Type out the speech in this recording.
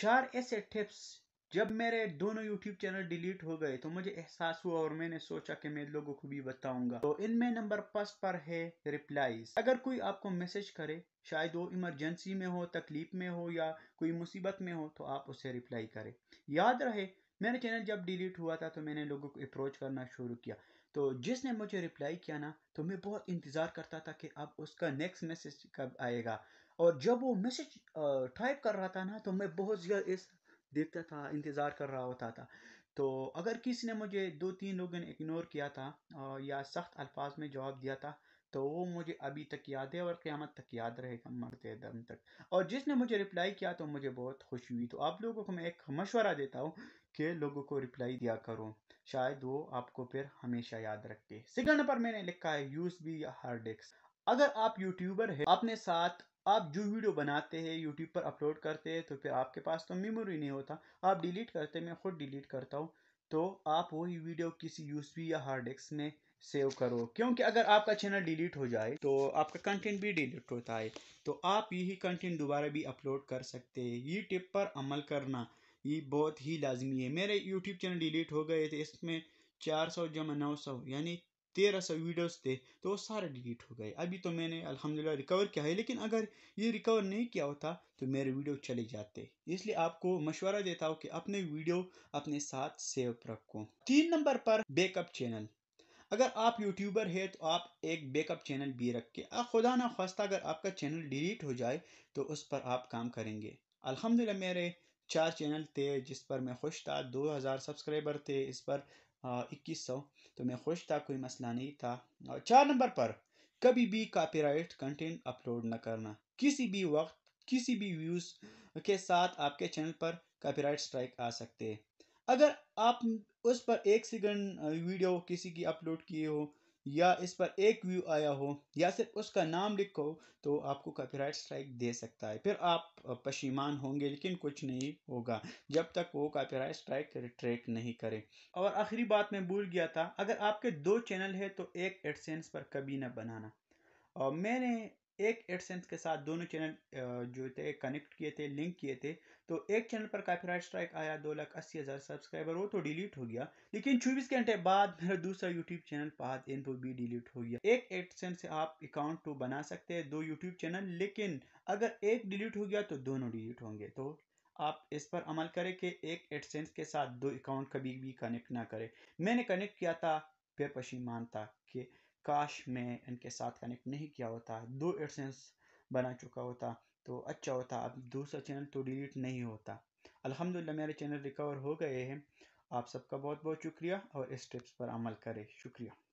चार ऐसे टिप्स जब मेरे दोनों YouTube चैनल डिलीट हो गए तो मुझे एहसास हुआ और मैंने सोचा कि मैं लोगों को भी बताऊंगा तो इनमें नंबर फर्स्ट पर है रिप्लाईज अगर कोई आपको मैसेज करे शायद वो इमरजेंसी में हो तकलीफ में हो या कोई मुसीबत में हो तो आप उसे रिप्लाई करें याद रहे मेरा चैनल जब डिलीट हुआ था तो मैंने लोगों को अप्रोच करना शुरू किया तो जिसने मुझे रिप्लाई किया ना तो मैं बहुत इंतज़ार करता था कि अब उसका नेक्स्ट मैसेज कब आएगा और जब वो मैसेज टाइप कर रहा था ना तो मैं बहुत ज़्यादा इस देखता था इंतज़ार कर रहा होता था तो अगर किसी ने मुझे दो तीन लोगों ने इग्नोर किया था या सख्त अल्फाज में जवाब दिया था तो वो मुझे अभी तक याद है और क़्यामत तक याद रहेगा मरते दम तक और जिसने मुझे रिप्लाई किया तो मुझे बहुत खुशी हुई तो आप लोगों को मैं एक मशवरा देता हूँ के लोगों को रिप्लाई दिया करो शायद वो आपको फिर हमेशा याद रखे सेकंड पर मैंने लिखा है यूज बी हार्ड डिस्क अगर आप यूट्यूबर है अपने साथ आप जो वीडियो बनाते हैं यूट्यूब पर अपलोड करते हैं तो फिर आपके पास तो मेमोरी नहीं होता आप डिलीट करते मैं खुद डिलीट करता हूँ तो आप वही वीडियो किसी यूएसबी या हार्ड डिस्क में सेव करो क्योंकि अगर आपका चैनल डिलीट हो जाए तो आपका कंटेंट भी डिलीट होता है तो आप यही कंटेंट दोबारा भी अपलोड कर सकते हैं ये टिप पर अमल करना ये बहुत ही लाजमी है मेरे यूट्यूब चैनल डिलीट हो गए थे इसमें चार सौ जमा नौ सौ यानी तेरह सौ वीडियोज़ थे तो वो सारे डिलीट हो गए अभी तो मैंने अल्हम्दुलिल्लाह रिकवर किया है लेकिन अगर ये रिकवर नहीं किया होता तो मेरे वीडियो चले जाते इसलिए आपको मशवरा देता हूँ कि अपने वीडियो अपने साथ सेव रखो तीन नंबर पर बेकअप चैनल अगर आप यूट्यूबर है तो आप एक बेकअप चैनल भी रखें आप खुदा ना खास्ता अगर आपका चैनल डिलीट हो जाए तो उस पर आप काम करेंगे अलहमदिल्ला मेरे चार चैनल थे जिस पर मैं खुश था 2000 सब्सक्राइबर थे इस पर इक्कीस सौ तो मैं खुश था कोई मसला नहीं था और चार नंबर पर कभी भी कापीराइट कंटेंट अपलोड न करना किसी भी वक्त किसी भी व्यूज़ के साथ आपके चैनल पर कापीराइट स्ट्राइक आ सकते हैं अगर आप उस पर एक सेकंड वीडियो किसी की अपलोड किए हो या इस पर एक व्यू आया हो या सिर्फ उसका नाम लिखो तो आपको कॉपीराइट स्ट्राइक दे सकता है फिर आप पशीमान होंगे लेकिन कुछ नहीं होगा जब तक वो कॉपीराइट स्ट्राइक रिट्रेक्ट नहीं करे और आखिरी बात मैं भूल गया था अगर आपके दो चैनल है तो एक एडसेंस पर कभी ना बनाना और मैंने एक एडसेंस के साथ दोनों चैनल जो थे कनेक्ट किए थे लिंक किए थे तो एक चैनल पर कॉपीराइट स्ट्राइक आया दो लाख अस्सी हज़ार सब्सक्राइबर वो तो डिलीट हो गया लेकिन चौबीस घंटे बाद मेरा दूसरा यूट्यूब चैनल पाद इन्फो भी डिलीट हो गया एक एडसेंस से आप अकाउंट तो बना सकते हैं दो यूट्यूब चैनल लेकिन अगर एक डिलीट हो गया तो दोनों डिलीट होंगे तो आप इस पर अमल करें कि एक एडसेंस के साथ दो अकाउंट कभी भी कनेक्ट ना करें मैंने कनेक्ट किया था फिर पशी मानता कि काश मैं इनके साथ कनेक्ट नहीं किया होता दो एडसेंस बना चुका होता तो अच्छा होता अब दूसरा चैनल तो डिलीट नहीं होता अल्हम्दुलिल्लाह मेरे चैनल रिकवर हो गए हैं आप सबका बहुत बहुत शुक्रिया और इस टिप्स पर अमल करें शुक्रिया